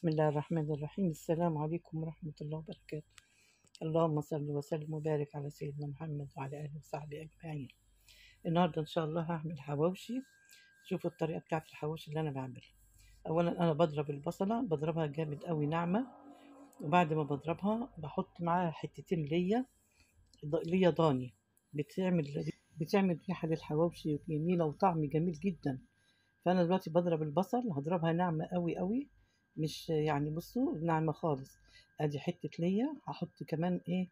بسم الله الرحمن الرحيم السلام عليكم ورحمة الله وبركاته اللهم صل وسلم وبارك على سيدنا محمد وعلى آله وصحبه أجمعين النهاردة إن شاء الله هعمل حواوشي شوفوا الطريقة بتاعت الحواوشي اللي أنا بعملها أولا أنا بضرب البصلة بضربها جامد قوي ناعمة وبعد ما بضربها بحط معاها حتتين ليا ليا ضاني بتعمل بتعمل ريحة للحواوشي جميلة وطعم جميل جدا فأنا دلوقتي بضرب البصل هضربها ناعمة قوي قوي مش يعني بصوا ناعمة خالص ادي حتة ليا هحط كمان ايه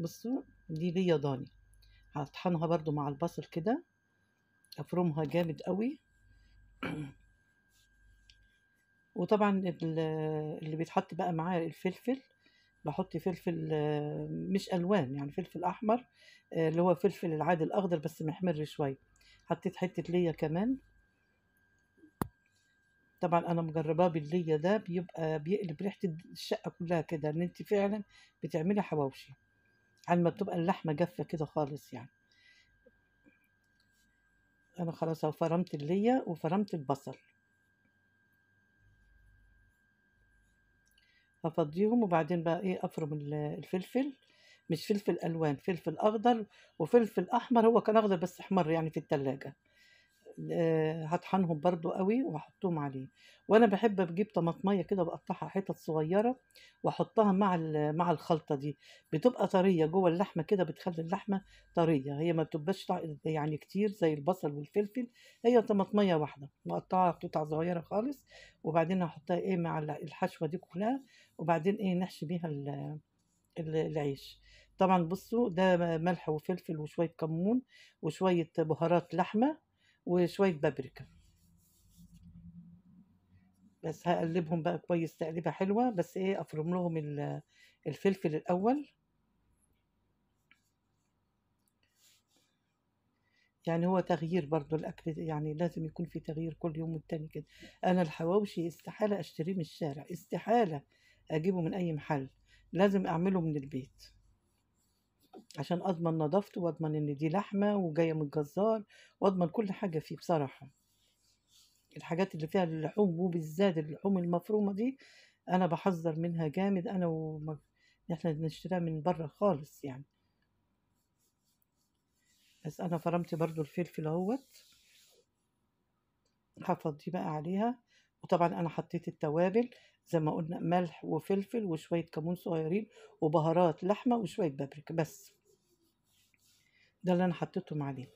بصوا دي ليا ضاني هطحنها برضو مع البصل كده افرمها جامد قوي وطبعا اللي بيتحط بقى معايا الفلفل بحط فلفل مش الوان يعني فلفل احمر آه، اللي هو فلفل العادي الاخضر بس محمر شويه حطيت حته ليا كمان طبعا انا مجرباه بالليه ده بيبقى بيقلب ريحه الشقه كلها كده ان انت فعلا بتعملي حواوشي على ما بتبقى اللحمه جافه كده خالص يعني انا خلاص اهو فرمت الليه وفرمت البصل هفضيهم وبعدين بقى ايه افرم الفلفل مش فلفل الوان فلفل اخضر وفلفل احمر هو كان اخضر بس احمر يعني في التلاجة آه، هطحنهم برضو قوي وهحطهم عليه وانا بحب بجيب طماطميه كده بقطعها حتت صغيره واحطها مع مع الخلطه دي بتبقى طريه جوه اللحمه كده بتخلي اللحمه طريه هي ما بتبقاش يعني كتير زي البصل والفلفل هي طماطميه واحده مقطعها قطع صغيره خالص وبعدين احطها ايه مع الحشوه دي كلها وبعدين ايه نحشي بيها العيش طبعا بصوا ده ملح وفلفل وشويه كمون وشويه بهارات لحمه وشوية بابريكا بس هقلبهم بقى كويس تقليبة حلوة بس ايه افرم لهم الفلفل الاول يعني هو تغيير برضو الأكل يعني لازم يكون في تغيير كل يوم والتاني كده أنا الحواوشي استحالة أشتريه من الشارع استحالة أجيبه من أي محل لازم أعمله من البيت عشان اضمن نظافته واضمن ان دي لحمه وجايه من الجزار واضمن كل حاجه فيه بصراحه الحاجات اللي فيها اللحوم وبالذات اللحوم المفرومه دي انا بحذر منها جامد انا واحنا احنا بنشتريها من بره خالص يعني بس انا فرمت برضو الفلفل اهوت هفضيه بقى عليها وطبعا انا حطيت التوابل زي ما قلنا ملح وفلفل وشويه كمون صغيرين وبهارات لحمه وشويه بابريكا بس ده اللي انا حطيتهم عليه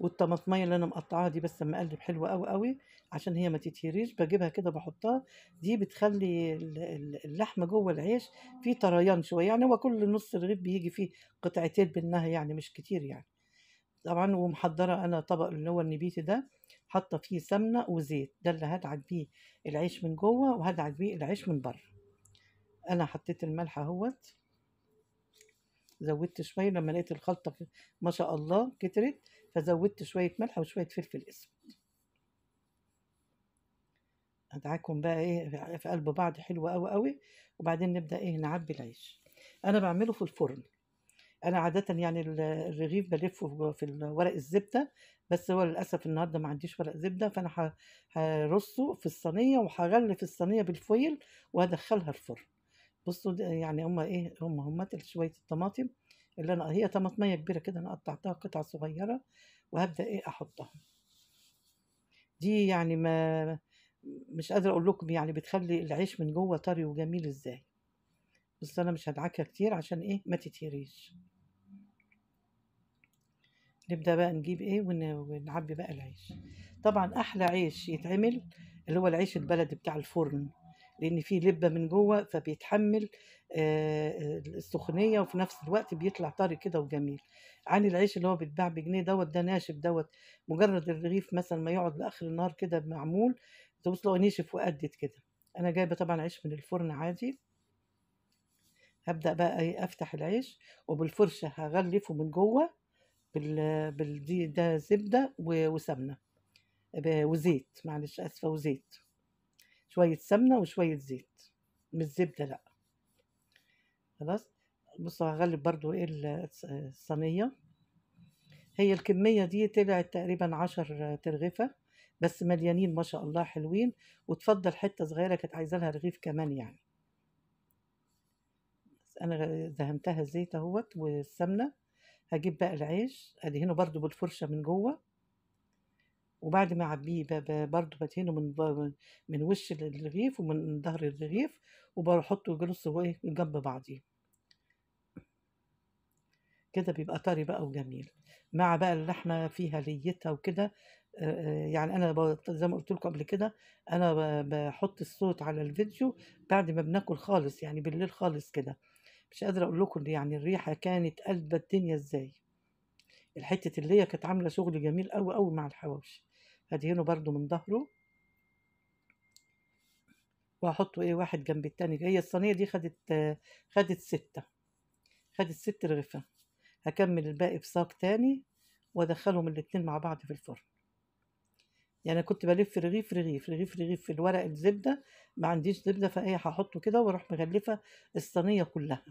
والطماطميه اللي انا مقطعاها دي بس لما اقلب حلوه قوي قوي عشان هي ما تتهريش بجيبها كده بحطها دي بتخلي اللحمه جوه العيش فيه طريان شويه يعني هو كل نص رغيف بيجي فيه قطعتين منها يعني مش كتير يعني طبعا ومحضره انا طبق اللي هو النبيتي ده حاطه فيه سمنه وزيت ده اللي هدعك بيه العيش من جوه وهدعك بيه العيش من بره انا حطيت الملح اهوت زودت شويه لما لقيت الخلطه ما شاء الله كترت فزودت شويه ملح وشويه فلفل اسود ادعاكم بقى ايه في قلب بعض حلوه قوي قوي وبعدين نبدا ايه نعبي العيش انا بعمله في الفرن انا عاده يعني الرغيف بلفه في ورق الزبده بس هو للاسف النهارده ما عنديش ورق زبده فانا هرصه في الصينيه وهغلف الصينيه بالفويل وهدخلها الفرن بصوا يعني هم ايه هم هم شويه الطماطم اللي انا هي طماطميه كبيره كده انا قطعتها قطع صغيره وهبدا ايه احطها دي يعني ما مش قادره اقول لكم يعني بتخلي العيش من جوه طري وجميل ازاي بس انا مش هدعكها كتير عشان ايه ما تتهريش نبدا بقى نجيب ايه ونعبي بقى العيش طبعا احلى عيش يتعمل اللي هو العيش البلدي بتاع الفرن لان فيه لبه من جوه فبيتحمل السخونيه وفي نفس الوقت بيطلع طري كده وجميل عن العيش اللي هو بيتباع بجنيه دوت ده ناشف دوت مجرد الرغيف مثلا ما يقعد لاخر النهار كده معمول تبص تلاقيه نشف وقدت كده انا جايبه طبعا عيش من الفرن عادي هبدا بقى إيه، افتح العيش وبالفرشه هغلفه من جوه بال بال ده زبده وسمنه وزيت معلش اسفه وزيت شوية سمنة وشوية زيت مش زبدة لأ خلاص بصوا هغلب برضو ايه الصينية هي الكمية دي طلعت تقريبا عشر ترغيفة بس مليانين ما شاء الله حلوين وتفضل حتة صغيرة كانت عايزة لها رغيف كمان يعني انا دهنتها الزيت اهوت والسمنة هجيب بقى العيش ادهنه برضو بالفرشة من جوه وبعد ما اعبيه برضه بدهنه من من وش الرغيف ومن ظهر الرغيف وبحطه الرز وهو جنب بعضيه كده بيبقى طري بقى وجميل مع بقى اللحمه فيها ليتها وكده يعني انا زي ما قلت لكم قبل كده انا بحط الصوت على الفيديو بعد ما بناكل خالص يعني بالليل خالص كده مش قادره اقول لكم يعني الريحه كانت قلبه الدنيا ازاي الحته اللي هي كانت عامله شغل جميل قوي قوي مع الحواوشي هدهنه برضو من ظهره وهحطه ايه واحد جنب التاني هي الصينيه دي خدت خدت ستة خدت ست رغيفة هكمل الباقي بساق تاني وادخلهم الاتنين مع بعض في الفرن يعني كنت بلف رغيف رغيف رغيف رغيف في الورق الزبده ما عنديش زبده فايه هحطه كده واروح مغلفه الصينيه كلها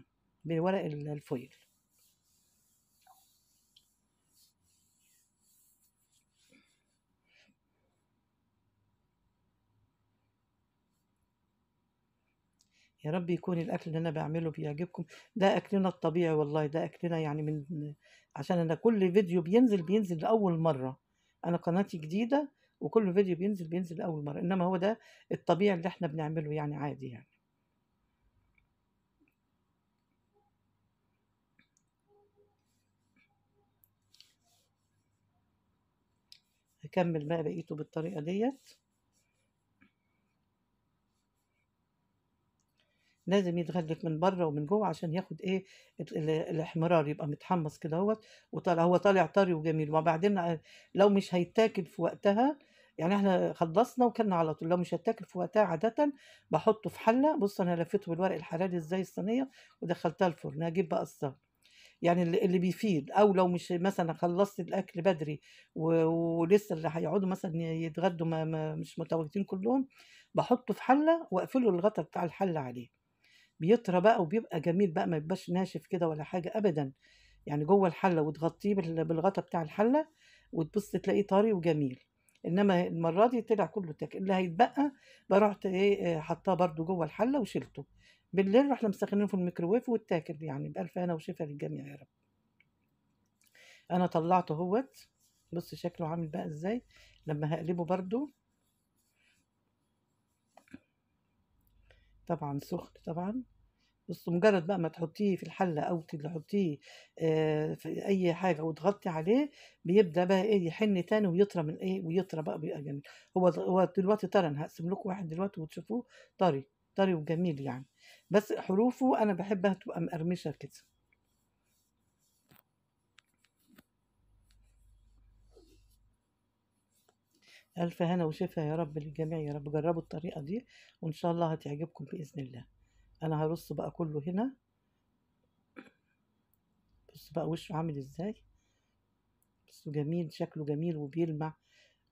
بورق الفويل يا رب يكون الاكل اللي انا بعمله بيعجبكم ده اكلنا الطبيعي والله ده اكلنا يعني من عشان انا كل فيديو بينزل بينزل لاول مره انا قناتي جديده وكل فيديو بينزل بينزل لاول مره انما هو ده الطبيعي اللي احنا بنعمله يعني عادي يعني أكمل بقى بقيته بالطريقه ديت لازم يتغلف من بره ومن جوه عشان ياخد ايه الاحمرار يبقى متحمص كده هو وطالع هو طالع طري وجميل وبعدين لو مش هيتاكل في وقتها يعني احنا خلصنا وكلنا على طول لو مش هتاكل في وقتها عاده بحطه في حله بص انا لفيته بالورق الحراري ازاي الصينيه ودخلتها الفرن هجيب بقى الصهر يعني اللي بيفيد او لو مش مثلا خلصت الاكل بدري ولسه اللي هيقعدوا مثلا يتغدوا ما مش متواجدين كلهم بحطه في حله واقفله الغطا بتاع الحله عليه بيطرى بقى وبيبقى جميل بقى ما بيبقاش ناشف كده ولا حاجه ابدا يعني جوه الحله وتغطيه بالغطا بتاع الحله وتبص تلاقيه طري وجميل انما المره دي طلع كله تاك اللي هيتبقى رحت ايه آه، حطاه برده جوه الحله وشيلته بالليل رحنا مسخنينه في الميكروويف واتاكل يعني بألف هنا وشفا للجميع يا رب انا طلعته اهوت بص شكله عامل بقى ازاي لما هقلبه برده طبعا سخن طبعا بس مجرد بقى ما تحطيه في الحله او تحطيه آه، في اي حاجه وتغطي عليه بيبدا بقى ايه يحن تاني ويطرى من ايه ويطرى بقى بيبقى جميل هو هو دلوقتي طرى انا هقسم لكم واحد دلوقتي وتشوفوه طري طري وجميل يعني بس حروفه انا بحبها تبقى مقرمشه كده ألف هنا وشفا يا رب للجميع يا رب جربوا الطريقة دي وإن شاء الله هتعجبكم بإذن الله أنا هرص بقى كله هنا بص بقى وشه عامل إزاي بصوا جميل شكله جميل وبيلمع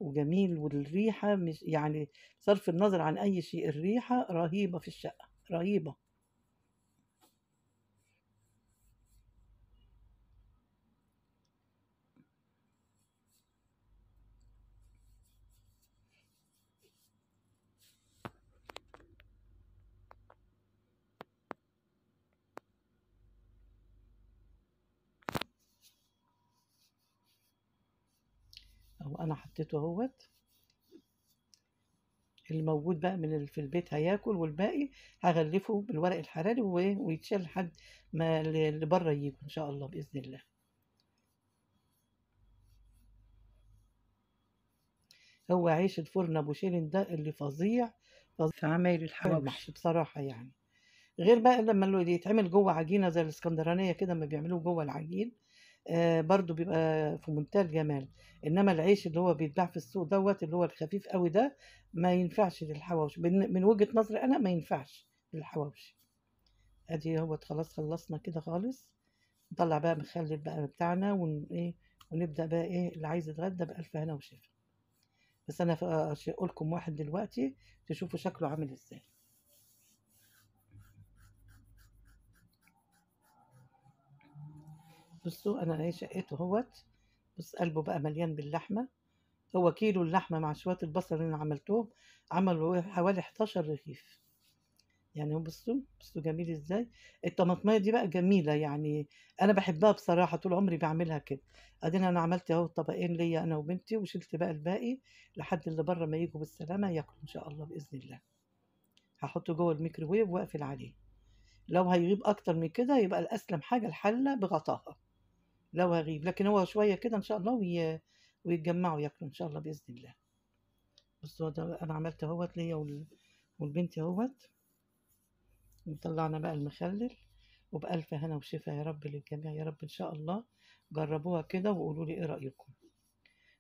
وجميل والريحة مش يعني صرف النظر عن أي شيء الريحة رهيبة في الشقة رهيبة انا حطيته اهوت الموجود بقى من اللي في البيت هياكل والباقي هغلفه بالورق الحراري ويتشال لحد ما اللي بره يجي ان شاء الله باذن الله هو عيش الفرن ابو شيرين ده اللي فظيع في عمايل الحواوشي بصراحه يعني غير بقى لما اللي يتعمل جوه عجينه زي الاسكندرانيه كده ما بيعملوه جوه العجين آه، برضو بيبقى في منتهى الجمال انما العيش اللي هو بيتباع في السوق دوت اللي هو الخفيف قوي ده ما ينفعش للحواوشي من وجهة نظري انا ما ينفعش للحواوشي ادي هو خلاص خلصنا كده خالص نطلع بقى مخلل بقى بتاعنا ون... ايه ونبدا بقى ايه اللي عايز يتغدى بالف هنا وشفا بس انا اقول لكم واحد دلوقتي تشوفوا شكله عامل ازاي بصوا انا اهي شقيته اهوت بص قلبه بقى مليان باللحمه هو كيلو اللحمه مع شويه البصل اللي انا عملتهم عملوا حوالي 11 رغيف يعني بصوا بصوا جميل ازاي الطماطميه دي بقى جميله يعني انا بحبها بصراحه طول عمري بعملها كده ادينا انا عملت اهو طبقين ليا انا وبنتي وشلت بقى الباقي لحد اللي بره ما يجوا بالسلامه ياكلوا ان شاء الله باذن الله هحطه جوه الميكروويف واقفل عليه لو هيغيب اكتر من كده يبقى الاسلم حاجه الحله بغطاها لو هغيب لكن هو شوية كده إن شاء الله وي... ويتجمعوا ياكلوا إن شاء الله بإذن الله بصوا ده أنا عملت اهوت ليا وال... والبنت اهوت وطلعنا بقى المخلل وبألف هنا وشفا يا رب للجميع يا رب إن شاء الله جربوها كده وقولوا لي إيه رأيكم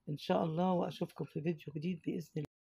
إن شاء الله وأشوفكم في فيديو جديد بإذن الله